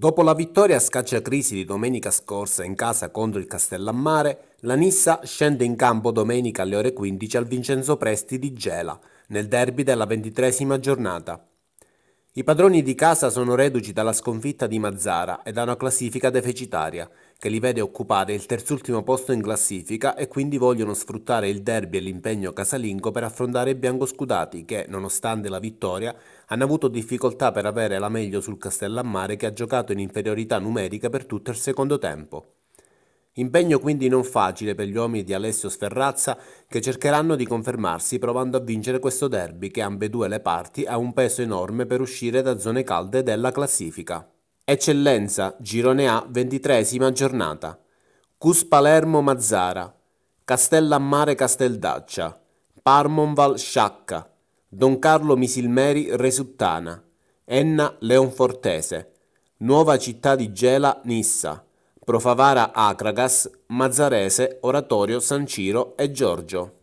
Dopo la vittoria a Scacciacrisi di domenica scorsa in casa contro il Castellammare, la Nissa scende in campo domenica alle ore 15 al Vincenzo Presti di Gela, nel derby della ventitresima giornata. I padroni di casa sono reduci dalla sconfitta di Mazzara e da una classifica deficitaria, che li vede occupare il terzultimo posto in classifica e quindi vogliono sfruttare il derby e l'impegno casalingo per affrontare i biancoscudati che, nonostante la vittoria, hanno avuto difficoltà per avere la meglio sul Castellammare che ha giocato in inferiorità numerica per tutto il secondo tempo. Impegno quindi non facile per gli uomini di Alessio Sferrazza che cercheranno di confermarsi provando a vincere questo derby che ambedue le parti ha un peso enorme per uscire da zone calde della classifica. Eccellenza, Girone A, ventitresima giornata. Cus Palermo Mazzara, Castellammare Casteldaccia, Parmonval Sciacca, Don Carlo Misilmeri Resuttana, Enna Leonfortese, Nuova Città di Gela Nissa, Profavara Acragas, Mazzarese, Oratorio, San Ciro e Giorgio.